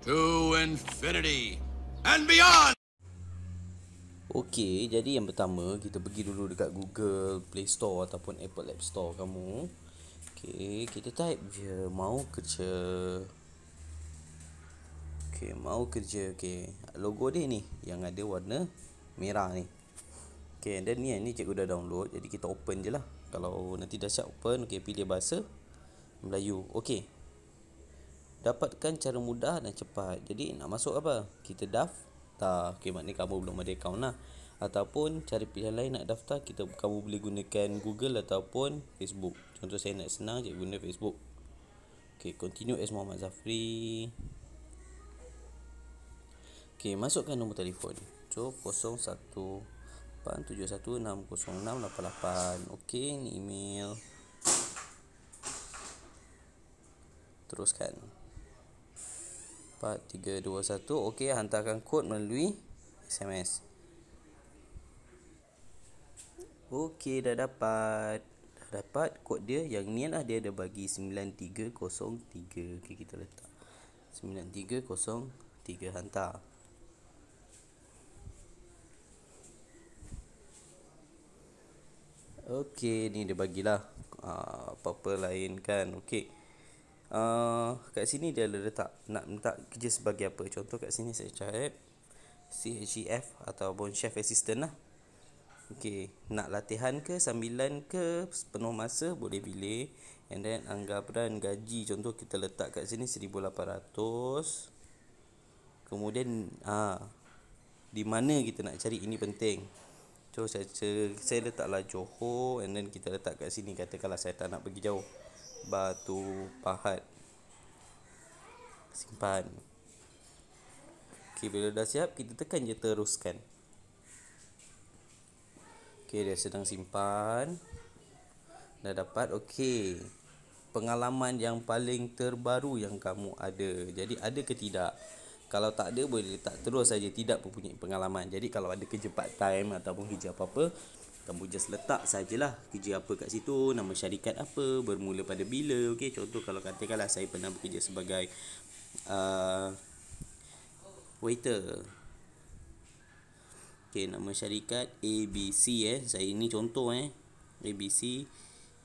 To infinity and beyond. Okey, jadi yang pertama kita pergi dulu dekat Google Play Store ataupun Apple App Store kamu. Okey, kita type je mau kerja. Okey, mau kerja. Okey, logo dia ni yang ada warna merah ni. Okey, dan ni ni cikgu dah download. Jadi kita open je lah. Kalau nanti dah siap open, okey pilih bahasa Melayu. Okey, dapatkan cara mudah dan cepat. Jadi nak masuk apa? Kita daftar. Okey, maknanya kamu belum ada akaun lah. Ataupun cari pilihan lain nak daftar, kita kamu boleh gunakan Google ataupun Facebook. Contoh saya nak senang, saya guna Facebook. Okey, continue as Muhammad Zafri. Okey, masukkan nombor telefon. So, 01 Okey, ni email. Teruskan. 4321 okey hantarkan kod melalui SMS okey dah dapat dah dapat kod dia yang ni lah dia ada bagi 9303 okey kita letak 9303 hantar okey ni dia bagilah ah, apa-apa lain kan okey uh, kat sini dia ada letak nak minta kerja sebagai apa contoh kat sini saya cakap CHGF e ataupun chef assistant lah Okay, nak latihan ke sambilan ke penuh masa boleh pilih And then anggapan gaji contoh kita letak kat sini 1800 Kemudian ah di mana kita nak cari ini penting Contoh saya, saya letaklah Johor And then kita letak kat sini katakanlah saya tak nak pergi jauh batu pahat simpan okey bila dah siap kita tekan je teruskan okey dia sedang simpan dah dapat okey pengalaman yang paling terbaru yang kamu ada jadi ada ke tidak kalau tak ada boleh letak terus saja tidak mempunyai pengalaman jadi kalau ada kerja part time ataupun kerja apa-apa kamu just letak sajalah kerja apa kat situ nama syarikat apa bermula pada bila okey contoh kalau katakanlah saya pernah bekerja sebagai uh, waiter okey nama syarikat ABC eh saya ini contoh eh ABC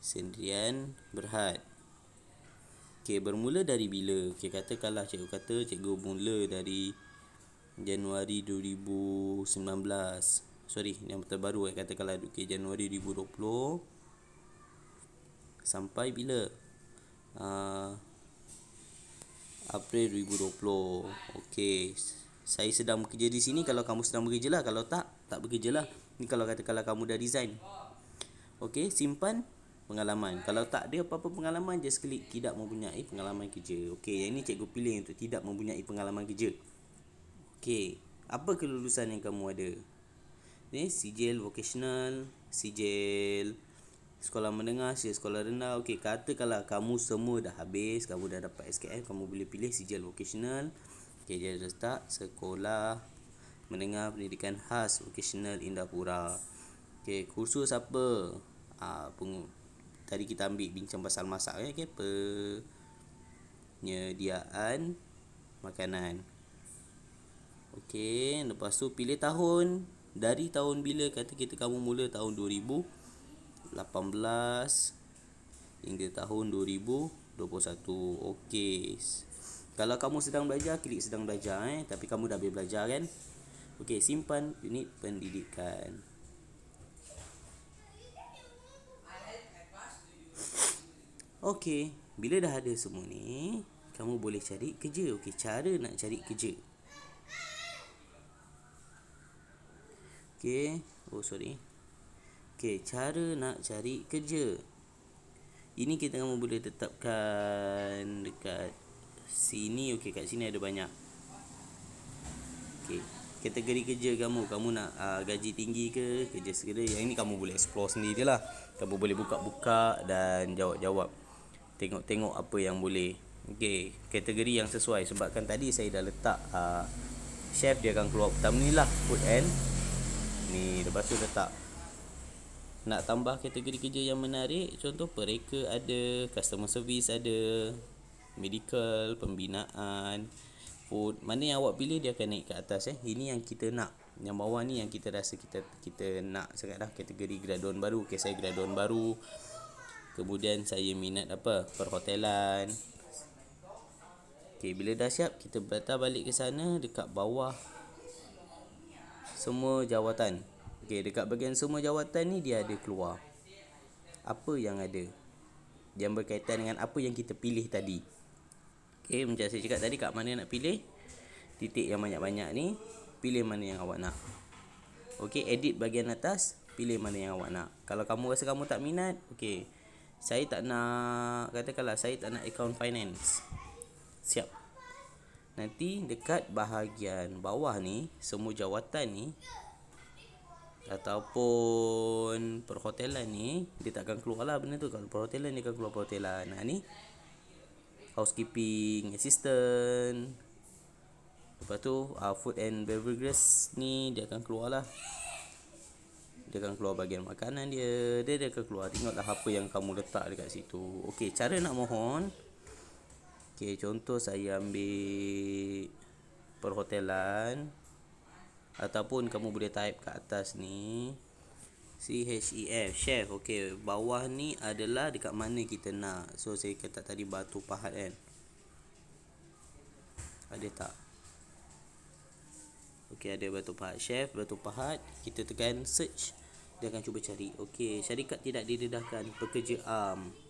Sendirian Berhad Okey bermula dari bila okey katakanlah cikgu kata cikgu mula dari Januari 2019 sorry yang terbaru eh katakanlah okay, Januari 2020 sampai bila uh, April 2020 okey saya sedang bekerja di sini kalau kamu sedang bekerja lah kalau tak tak bekerja lah ni kalau katakanlah kamu dah resign okey simpan pengalaman kalau tak ada apa-apa pengalaman just klik tidak mempunyai pengalaman kerja okey yang ini cikgu pilih untuk tidak mempunyai pengalaman kerja okey apa kelulusan yang kamu ada ni sijil vocational sijil sekolah menengah sijil sekolah rendah okey katakanlah kamu semua dah habis kamu dah dapat SKM kamu boleh pilih sijil vocational okey dia dah start sekolah menengah pendidikan khas vocational Indapura okey kursus apa ah peng- tadi kita ambil bincang pasal masak ya okey penyediaan makanan Okey, lepas tu pilih tahun dari tahun bila kata kita kamu mula tahun 2018 hingga tahun 2021 okey kalau kamu sedang belajar klik sedang belajar eh tapi kamu dah habis belajar kan okey simpan unit pendidikan okey bila dah ada semua ni kamu boleh cari kerja okey cara nak cari kerja Okey. Oh sorry. Okey, cara nak cari kerja. Ini kita kamu boleh tetapkan dekat sini. Okey, kat sini ada banyak. Okey. Kategori kerja kamu Kamu nak uh, gaji tinggi ke Kerja segera Yang ini kamu boleh explore sendiri lah Kamu boleh buka-buka Dan jawab-jawab Tengok-tengok apa yang boleh Okay Kategori yang sesuai Sebab kan tadi saya dah letak uh, Chef dia akan keluar Pertama ni lah Food and ni lepas tu letak nak tambah kategori kerja yang menarik contoh mereka ada customer service ada medical pembinaan food mana yang awak pilih dia akan naik ke atas eh ini yang kita nak yang bawah ni yang kita rasa kita kita nak sangat dah kategori graduan baru okey saya graduan baru kemudian saya minat apa perhotelan okey bila dah siap kita patah balik ke sana dekat bawah semua jawatan okey dekat bagian semua jawatan ni dia ada keluar apa yang ada yang berkaitan dengan apa yang kita pilih tadi okey macam saya cakap tadi kat mana nak pilih titik yang banyak-banyak ni pilih mana yang awak nak okey edit bahagian atas pilih mana yang awak nak kalau kamu rasa kamu tak minat okey saya tak nak katakanlah saya tak nak account finance siap Nanti dekat bahagian bawah ni Semua jawatan ni Ataupun perhotelan ni Dia takkan keluar lah benda tu Kalau perhotelan dia akan keluar perhotelan Nah ni Housekeeping assistant Lepas tu uh, food and beverage ni Dia akan keluar lah Dia akan keluar bahagian makanan dia Dia, dia akan keluar tengok Tengoklah apa yang kamu letak dekat situ Okey cara nak mohon Okey, contoh saya ambil perhotelan ataupun kamu boleh type kat atas ni C H E F chef. Okey, bawah ni adalah dekat mana kita nak. So saya kata tadi Batu Pahat kan. Ada tak? Okey, ada Batu Pahat chef, Batu Pahat. Kita tekan search dia akan cuba cari. Okey, syarikat tidak didedahkan pekerja am. Um,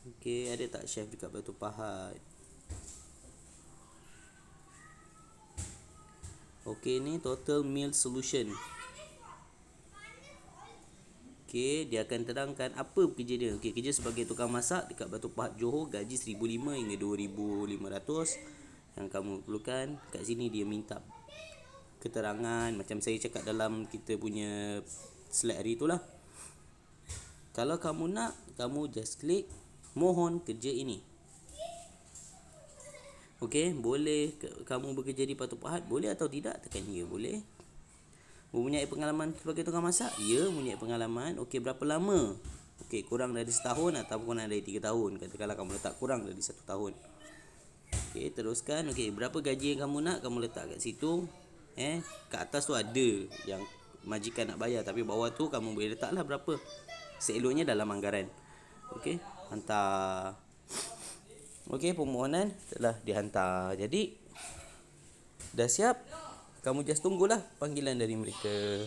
Okey, ada tak chef dekat Batu Pahat? Okey, ni total meal solution. Okey, dia akan terangkan apa kerja dia. Okey, kerja sebagai tukang masak dekat Batu Pahat Johor gaji 1500 hingga 2500 yang kamu perlukan. Kat sini dia minta keterangan macam saya cakap dalam kita punya slide hari itulah. Kalau kamu nak, kamu just klik mohon kerja ini. Okey, boleh kamu bekerja di patut pahat? Boleh atau tidak? Tekan ya, boleh. Mempunyai pengalaman sebagai tukang masak? Ya, mempunyai pengalaman. Okey, berapa lama? Okey, kurang dari setahun atau kurang dari tiga tahun. Katakanlah kamu letak kurang dari satu tahun. Okey, teruskan. Okey, berapa gaji yang kamu nak? Kamu letak kat situ. Eh, kat atas tu ada yang majikan nak bayar. Tapi bawah tu kamu boleh letaklah berapa. Seeloknya dalam anggaran. Okey hantar Okey permohonan telah dihantar jadi dah siap kamu just tunggulah panggilan dari mereka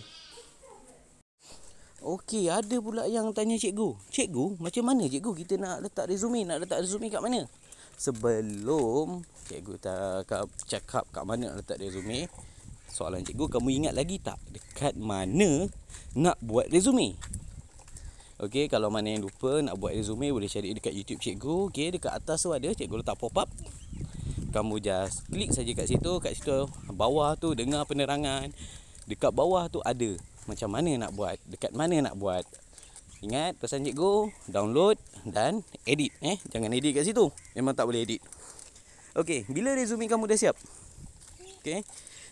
Okey ada pula yang tanya cikgu cikgu macam mana cikgu kita nak letak resume nak letak resume kat mana sebelum cikgu tak cakap kat mana nak letak resume soalan cikgu kamu ingat lagi tak dekat mana nak buat resume Okey, kalau mana yang lupa nak buat resume boleh cari dekat YouTube cikgu. Okey, dekat atas tu ada cikgu letak pop-up. Kamu just klik saja kat situ, kat situ bawah tu dengar penerangan. Dekat bawah tu ada macam mana nak buat, dekat mana nak buat. Ingat pesan cikgu, download dan edit eh. Jangan edit kat situ. Memang tak boleh edit. Okey, bila resume kamu dah siap? Okey.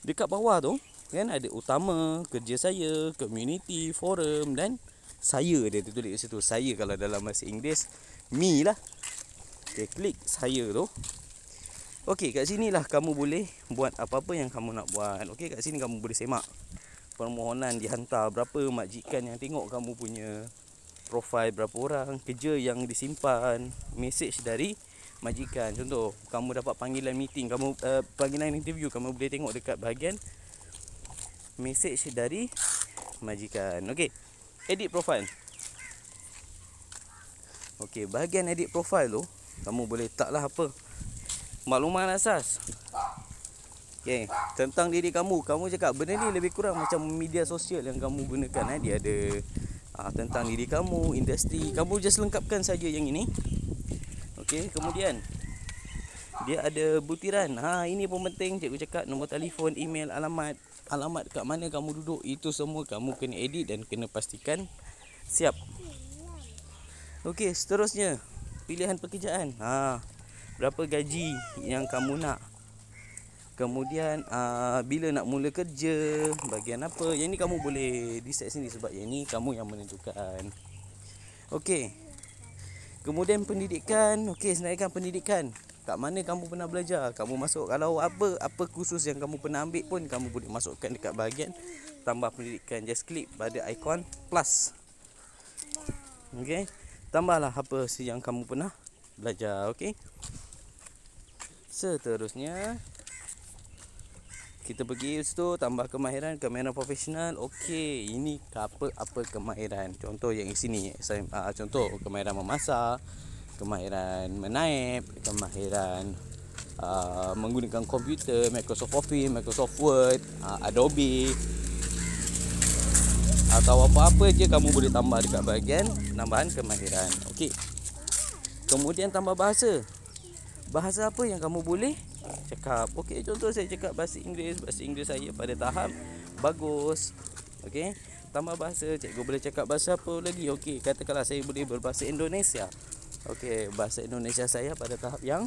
Dekat bawah tu kan ada utama, kerja saya, community, forum dan saya dia tu tertulis kat situ saya kalau dalam bahasa Inggeris me lah okay, klik saya tu ok kat sini lah kamu boleh buat apa-apa yang kamu nak buat ok kat sini kamu boleh semak permohonan dihantar berapa majikan yang tengok kamu punya profil berapa orang kerja yang disimpan mesej dari majikan contoh kamu dapat panggilan meeting kamu uh, panggilan interview kamu boleh tengok dekat bahagian mesej dari majikan okey edit profile. Okey, bahagian edit profile tu kamu boleh letaklah apa makluman asas. Okey, tentang diri kamu, kamu cakap benda ni lebih kurang macam media sosial yang kamu gunakan eh dia ada uh, tentang diri kamu, industri, kamu just lengkapkan saja yang ini. Okey, kemudian dia ada butiran ha, Ini pun penting cikgu cakap Nombor telefon, email, alamat Alamat kat mana kamu duduk Itu semua kamu kena edit dan kena pastikan Siap Okey seterusnya Pilihan pekerjaan ha, Berapa gaji yang kamu nak Kemudian uh, bila nak mula kerja Bagian apa Yang ni kamu boleh decide sini Sebab yang ni kamu yang menentukan Okey Kemudian pendidikan Okey senaikan pendidikan kat mana kamu pernah belajar kamu masuk kalau apa apa kursus yang kamu pernah ambil pun kamu boleh masukkan dekat bahagian tambah pendidikan just click pada icon plus okey tambahlah apa sih yang kamu pernah belajar okey seterusnya kita pergi situ tambah kemahiran kamera profesional okey ini apa apa kemahiran contoh yang di sini saya ah, contoh kemahiran memasak kemahiran menaip, kemahiran uh, menggunakan komputer Microsoft Office, Microsoft Word, uh, Adobe atau apa-apa je kamu boleh tambah dekat bahagian tambahan kemahiran. Okey. Kemudian tambah bahasa. Bahasa apa yang kamu boleh cakap? Okey, contoh saya cakap bahasa Inggeris. Bahasa Inggeris saya pada tahap bagus. Okey. Tambah bahasa, cikgu boleh cakap bahasa apa lagi? Okey, katakanlah saya boleh berbahasa Indonesia. Okey, bahasa Indonesia saya pada tahap yang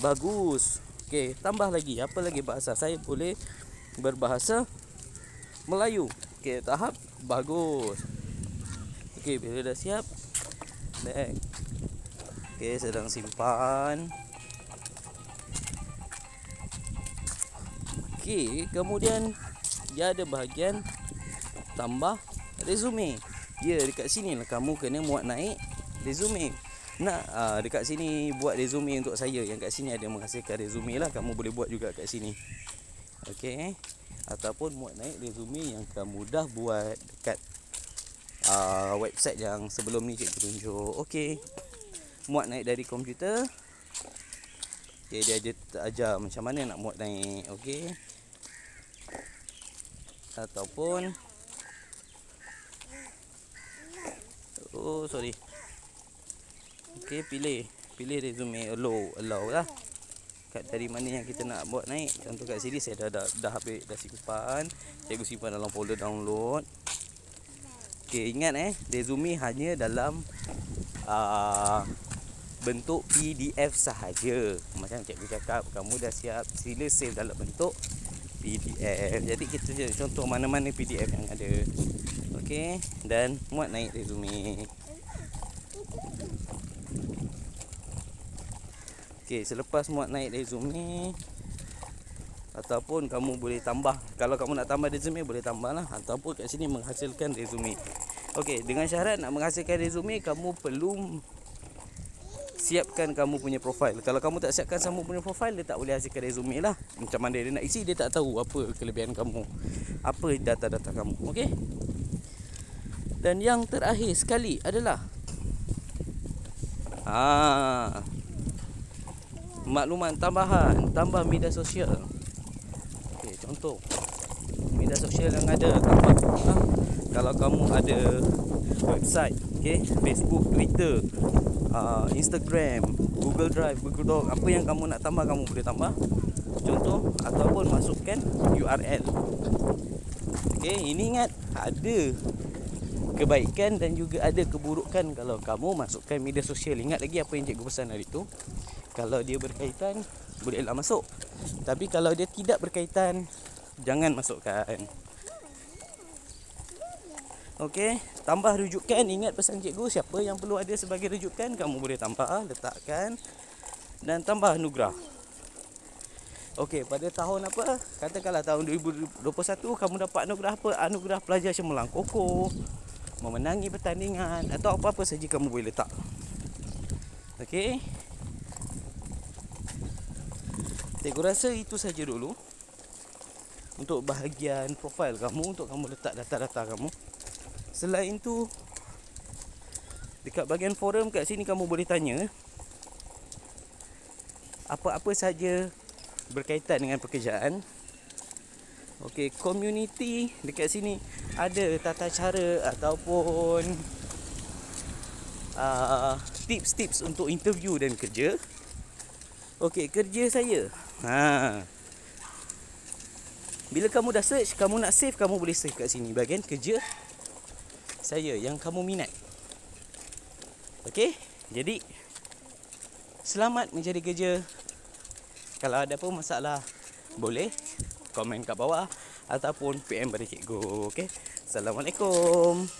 bagus. Okey, tambah lagi apa lagi bahasa saya boleh berbahasa Melayu. Okey, tahap bagus. Okey, bila dah siap. Next. Okey, sedang simpan. Okey, kemudian dia ada bahagian tambah resume. Ya, dekat sini lah kamu kena muat naik resume nak uh, dekat sini buat resume untuk saya yang kat sini ada menghasilkan resume lah kamu boleh buat juga kat sini okey ataupun muat naik resume yang kamu dah buat dekat uh, website yang sebelum ni cikgu tunjuk okey muat naik dari komputer okay, dia ajar, ajar macam mana nak muat naik okey ataupun oh sorry okay, pilih pilih resume low allow lah kat dari mana yang kita nak buat naik contoh kat sini saya dah dah, dah habis dah simpan cikgu simpan dalam folder download Okay, ingat eh resume hanya dalam uh, bentuk PDF sahaja macam cikgu cakap kamu dah siap sila save dalam bentuk PDF jadi kita contoh mana-mana PDF yang ada Okay, dan muat naik resume Okey, selepas muat naik dari zoom ni ataupun kamu boleh tambah. Kalau kamu nak tambah resume zoom ni boleh tambahlah ataupun kat sini menghasilkan resume. Okey, dengan syarat nak menghasilkan resume kamu perlu siapkan kamu punya profil. Kalau kamu tak siapkan kamu punya profil dia tak boleh hasilkan resume lah. Macam mana dia nak isi dia tak tahu apa kelebihan kamu. Apa data-data kamu. Okey. Dan yang terakhir sekali adalah Ah, makluman tambahan tambah media sosial okay, contoh media sosial yang ada tambah, ha? kalau kamu ada website okay, facebook twitter uh, instagram google drive google doc apa yang kamu nak tambah kamu boleh tambah contoh ataupun masukkan url okay, ini ingat ada kebaikan dan juga ada keburukan kalau kamu masukkan media sosial ingat lagi apa yang cikgu pesan hari tu kalau dia berkaitan Bolehlah masuk Tapi kalau dia tidak berkaitan Jangan masukkan Okey, tambah rujukan. Ingat pesan cikgu, siapa yang perlu ada sebagai rujukan, kamu boleh tambah, letakkan dan tambah anugerah. Okey, pada tahun apa? Katakanlah tahun 2021 kamu dapat anugerah apa? Anugerah pelajar cemerlang koko, memenangi pertandingan atau apa-apa saja kamu boleh letak. Okey. Jadi aku rasa itu saja dulu untuk bahagian profil kamu untuk kamu letak data-data kamu. Selain tu dekat bahagian forum kat sini kamu boleh tanya apa-apa saja berkaitan dengan pekerjaan. Okey, community dekat sini ada tata cara ataupun uh, tips-tips untuk interview dan kerja. Okey, kerja saya. Ha. Bila kamu dah search, kamu nak save, kamu boleh save kat sini. Bahagian kerja saya yang kamu minat. Okey? Jadi selamat mencari kerja. Kalau ada apa masalah, boleh komen kat bawah ataupun PM pada cikgu. Okey? Assalamualaikum.